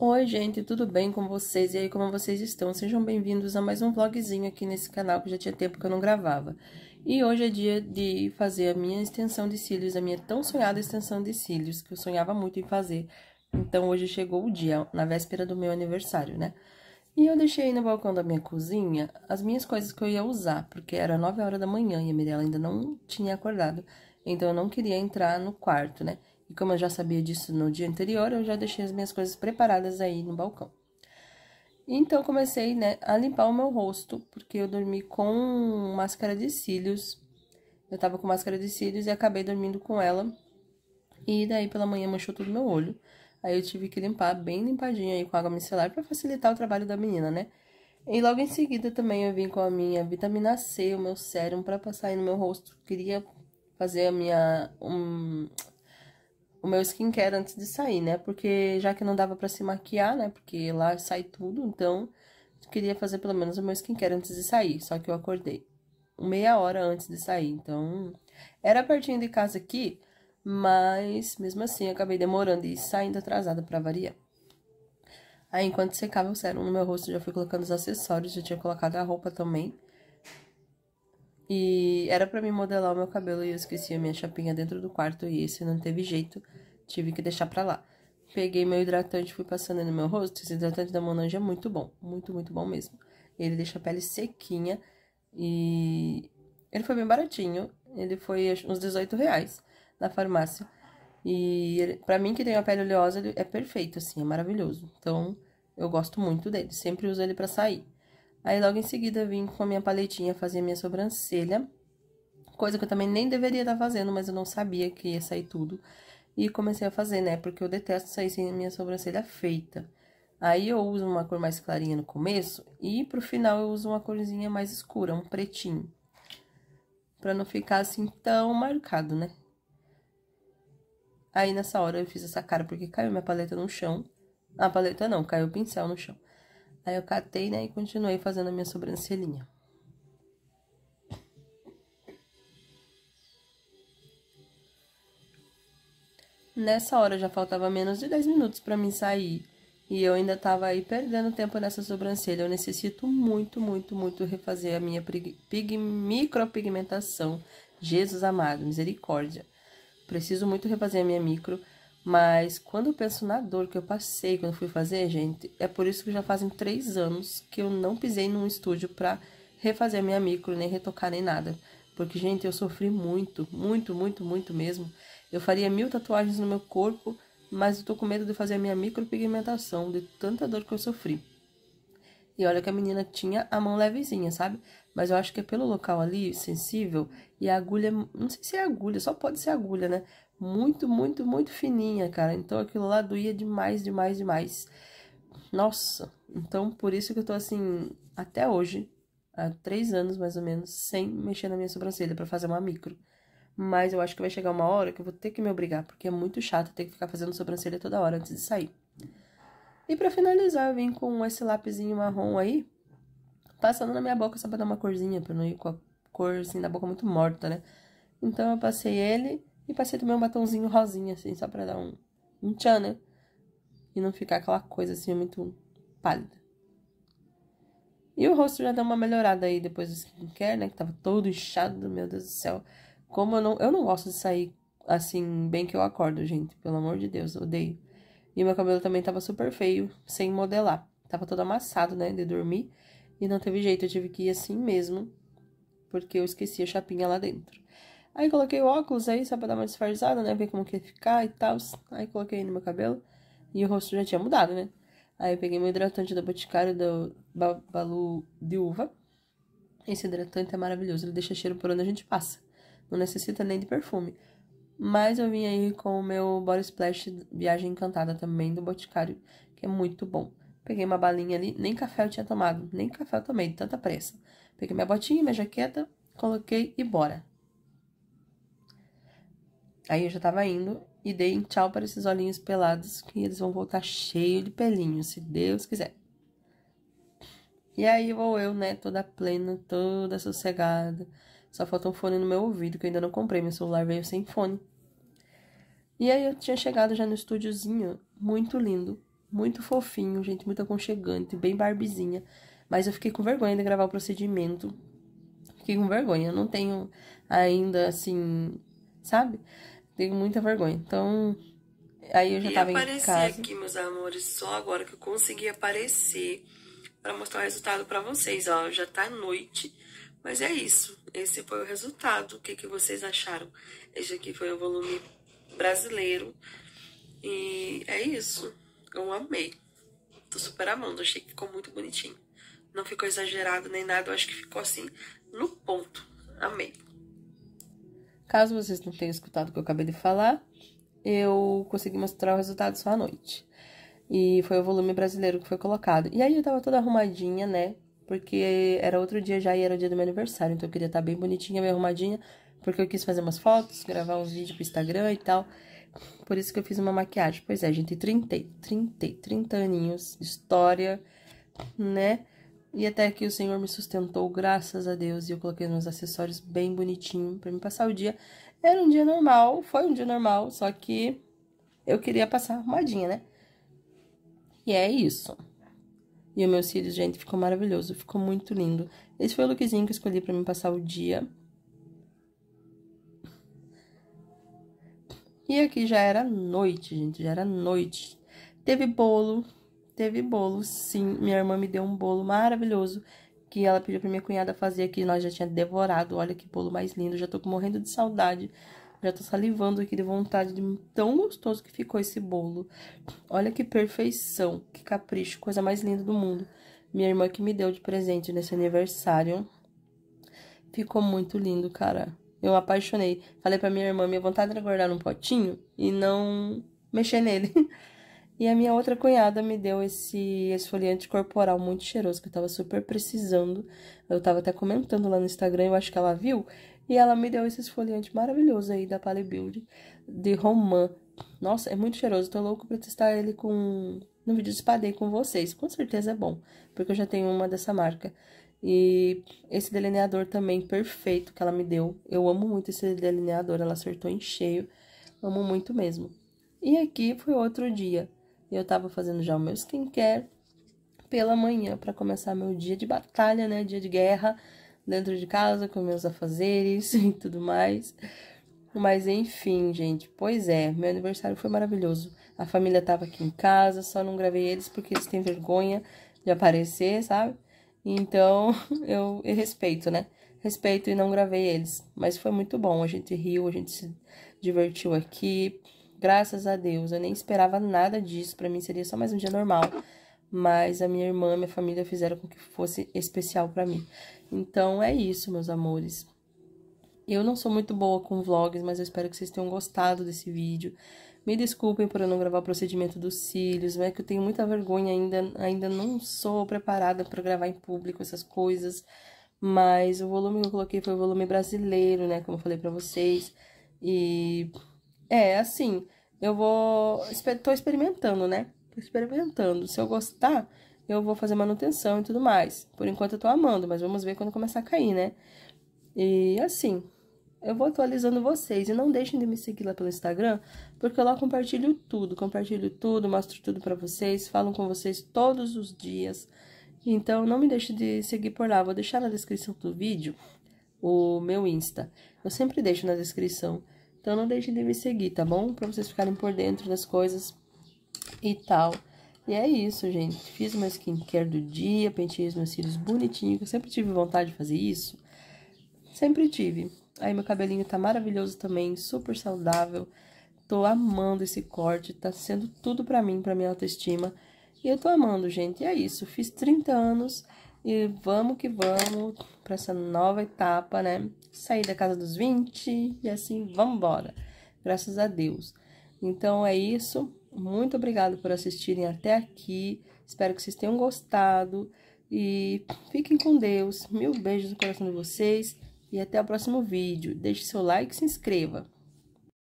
Oi, gente, tudo bem com vocês? E aí, como vocês estão? Sejam bem-vindos a mais um vlogzinho aqui nesse canal, que já tinha tempo que eu não gravava. E hoje é dia de fazer a minha extensão de cílios, a minha tão sonhada extensão de cílios, que eu sonhava muito em fazer. Então, hoje chegou o dia, na véspera do meu aniversário, né? E eu deixei aí no balcão da minha cozinha as minhas coisas que eu ia usar, porque era 9 horas da manhã e a Mirella ainda não tinha acordado. Então, eu não queria entrar no quarto, né? E como eu já sabia disso no dia anterior, eu já deixei as minhas coisas preparadas aí no balcão. Então comecei, né, a limpar o meu rosto, porque eu dormi com máscara de cílios. Eu tava com máscara de cílios e acabei dormindo com ela. E daí pela manhã manchou todo meu olho. Aí eu tive que limpar bem limpadinho aí com água micelar para facilitar o trabalho da menina, né? E logo em seguida também eu vim com a minha vitamina C, o meu sérum para passar aí no meu rosto. Queria fazer a minha um, o meu skincare antes de sair, né? Porque já que não dava para se maquiar, né? Porque lá sai tudo, então queria fazer pelo menos o meu skincare antes de sair. Só que eu acordei meia hora antes de sair, então era pertinho de casa aqui, mas mesmo assim acabei demorando e saindo atrasada para variar. Aí enquanto secava o sérum no meu rosto, já fui colocando os acessórios, já tinha colocado a roupa também. E era para me modelar o meu cabelo e eu esqueci a minha chapinha dentro do quarto e isso não teve jeito, tive que deixar pra lá. Peguei meu hidratante e fui passando no meu rosto. Esse hidratante da Monange é muito bom, muito, muito bom mesmo. Ele deixa a pele sequinha e ele foi bem baratinho, ele foi uns 18 reais na farmácia. E para mim que tem a pele oleosa, ele é perfeito, assim, é maravilhoso. Então, eu gosto muito dele, sempre uso ele para sair. Aí, logo em seguida, eu vim com a minha paletinha fazer minha sobrancelha. Coisa que eu também nem deveria estar fazendo, mas eu não sabia que ia sair tudo. E comecei a fazer, né? Porque eu detesto sair sem a minha sobrancelha feita. Aí, eu uso uma cor mais clarinha no começo e pro final eu uso uma corzinha mais escura, um pretinho. Pra não ficar assim tão marcado, né? Aí, nessa hora, eu fiz essa cara porque caiu minha paleta no chão. A ah, paleta não, caiu o pincel no chão. Aí eu catei, né, e continuei fazendo a minha sobrancelhinha. Nessa hora já faltava menos de 10 minutos para mim sair. E eu ainda tava aí perdendo tempo nessa sobrancelha. Eu necessito muito, muito, muito refazer a minha micropigmentação. Jesus amado, misericórdia. Preciso muito refazer a minha micro. Mas quando eu penso na dor que eu passei quando fui fazer, gente, é por isso que já fazem três anos que eu não pisei num estúdio pra refazer a minha micro, nem retocar, nem nada. Porque, gente, eu sofri muito, muito, muito, muito mesmo. Eu faria mil tatuagens no meu corpo, mas eu tô com medo de fazer a minha micropigmentação, de tanta dor que eu sofri. E olha que a menina tinha a mão levezinha, sabe? Mas eu acho que é pelo local ali, sensível, e a agulha, não sei se é agulha, só pode ser agulha, né? muito, muito, muito fininha, cara. Então, aquilo lá doía demais, demais, demais. Nossa, então por isso que eu tô assim, até hoje, há três anos mais ou menos, sem mexer na minha sobrancelha para fazer uma micro. Mas eu acho que vai chegar uma hora que eu vou ter que me obrigar, porque é muito chato ter que ficar fazendo sobrancelha toda hora antes de sair. E para finalizar, eu vim com esse lápisinho marrom aí, passando na minha boca só pra dar uma corzinha, pra não ir com a cor assim da boca muito morta, né? Então eu passei ele e passei também um batomzinho rosinha, assim, só pra dar um, um tchan, né? E não ficar aquela coisa, assim, muito pálida. E o rosto já deu uma melhorada aí depois do skincare, né? Que tava todo inchado, meu Deus do céu. Como eu não, eu não gosto de sair assim, bem que eu acordo, gente. Pelo amor de Deus, odeio. E meu cabelo também tava super feio, sem modelar. Tava todo amassado, né, de dormir. E não teve jeito, eu tive que ir assim mesmo. Porque eu esqueci a chapinha lá dentro. Aí coloquei o óculos aí, só pra dar uma disfarçada, né? Ver como que ia ficar e tal. Aí coloquei no meu cabelo. E o rosto já tinha mudado, né? Aí eu peguei meu hidratante do Boticário, do Balu de Uva. Esse hidratante é maravilhoso, ele deixa cheiro por onde a gente passa. Não necessita nem de perfume. Mas eu vim aí com o meu Body Splash Viagem Encantada também, do Boticário, que é muito bom. Peguei uma balinha ali, nem café eu tinha tomado, nem café eu tomei, de tanta pressa. Peguei minha botinha, minha jaqueta, coloquei e bora. Aí eu já tava indo e dei tchau para esses olhinhos pelados que eles vão voltar cheio de pelinhos, se Deus quiser. E aí vou eu, né, toda plena, toda sossegada. Só falta um fone no meu ouvido que eu ainda não comprei, meu celular veio sem fone. E aí eu tinha chegado já no estúdiozinho, muito lindo, muito fofinho, gente, muito aconchegante, bem barbizinha. Mas eu fiquei com vergonha de gravar o procedimento. Fiquei com vergonha, eu não tenho ainda assim, sabe? Tenho muita vergonha. Então, aí eu já e tava em casa. aqui, meus amores, só agora que eu consegui aparecer para mostrar o resultado para vocês, ó. Já tá noite, mas é isso. Esse foi o resultado. O que, que vocês acharam? Esse aqui foi o volume brasileiro. E é isso. Eu amei. Tô super amando. Achei que ficou muito bonitinho. Não ficou exagerado nem nada. Eu acho que ficou assim, no ponto. Amei. Caso vocês não tenham escutado o que eu acabei de falar, eu consegui mostrar o resultado só à noite. E foi o volume brasileiro que foi colocado. E aí eu tava toda arrumadinha, né? Porque era outro dia já e era o dia do meu aniversário. Então eu queria estar tá bem bonitinha, bem arrumadinha. Porque eu quis fazer umas fotos, gravar uns vídeos pro Instagram e tal. Por isso que eu fiz uma maquiagem. Pois é, gente, 30, 30, 30 aninhos, história, né? E até aqui o Senhor me sustentou, graças a Deus, e eu coloquei meus acessórios bem bonitinho para me passar o dia. Era um dia normal, foi um dia normal, só que eu queria passar arrumadinha, né? E é isso. E o meu cílios, gente, ficou maravilhoso, ficou muito lindo. Esse foi o lookzinho que eu escolhi para me passar o dia. E aqui já era noite, gente, já era noite. Teve bolo, Teve bolo, sim. Minha irmã me deu um bolo maravilhoso que ela pediu pra minha cunhada fazer aqui. Nós já tinha devorado. Olha que bolo mais lindo. Já tô morrendo de saudade. Já tô salivando aqui de vontade de tão gostoso que ficou esse bolo. Olha que perfeição, que capricho, coisa mais linda do mundo. Minha irmã que me deu de presente nesse aniversário. Ficou muito lindo, cara. Eu apaixonei. Falei pra minha irmã, minha vontade era guardar num potinho e não mexer nele. E a minha outra cunhada me deu esse esfoliante corporal muito cheiroso, que eu tava super precisando. Eu tava até comentando lá no Instagram, eu acho que ela viu. E ela me deu esse esfoliante maravilhoso aí da Pale Build, de Roman. Nossa, é muito cheiroso, tô louco pra testar ele com... no vídeo de espadei com vocês. Com certeza é bom, porque eu já tenho uma dessa marca. E esse delineador também perfeito que ela me deu. Eu amo muito esse delineador, ela acertou em cheio. Amo muito mesmo. E aqui foi outro dia. E eu tava fazendo já o meu skincare pela manhã para começar meu dia de batalha, né? Dia de guerra dentro de casa com meus afazeres e tudo mais. Mas enfim, gente, pois é, meu aniversário foi maravilhoso. A família tava aqui em casa, só não gravei eles porque eles têm vergonha de aparecer, sabe? Então, eu, eu respeito, né? Respeito e não gravei eles, mas foi muito bom. A gente riu, a gente se divertiu aqui, Graças a Deus, eu nem esperava nada disso, para mim seria só mais um dia normal, mas a minha irmã, minha família fizeram com que fosse especial para mim. Então é isso, meus amores. Eu não sou muito boa com vlogs, mas eu espero que vocês tenham gostado desse vídeo. Me desculpem por eu não gravar o procedimento dos cílios, mas é que eu tenho muita vergonha ainda, ainda não sou preparada para gravar em público essas coisas. Mas o volume que eu coloquei foi o volume brasileiro, né, como eu falei para vocês. E é, assim, eu vou. Tô experimentando, né? Tô experimentando. Se eu gostar, eu vou fazer manutenção e tudo mais. Por enquanto eu tô amando, mas vamos ver quando começar a cair, né? E assim, eu vou atualizando vocês. E não deixem de me seguir lá pelo Instagram, porque eu lá compartilho tudo. Compartilho tudo, mostro tudo para vocês, falo com vocês todos os dias. Então, não me deixe de seguir por lá. Vou deixar na descrição do vídeo o meu Insta. Eu sempre deixo na descrição. Então, não deixem de me seguir, tá bom? Pra vocês ficarem por dentro das coisas e tal. E é isso, gente. Fiz uma skincare do dia, pentei os meus cílios bonitinhos. que eu sempre tive vontade de fazer isso. Sempre tive. Aí meu cabelinho tá maravilhoso também, super saudável. Tô amando esse corte, tá sendo tudo pra mim, pra minha autoestima. E eu tô amando, gente. E é isso. Fiz 30 anos. E vamos que vamos para essa nova etapa, né? Sair da casa dos 20 e assim, vamos embora. Graças a Deus. Então é isso. Muito obrigado por assistirem até aqui. Espero que vocês tenham gostado e fiquem com Deus. Mil beijos no coração de vocês e até o próximo vídeo. Deixe seu like e se inscreva.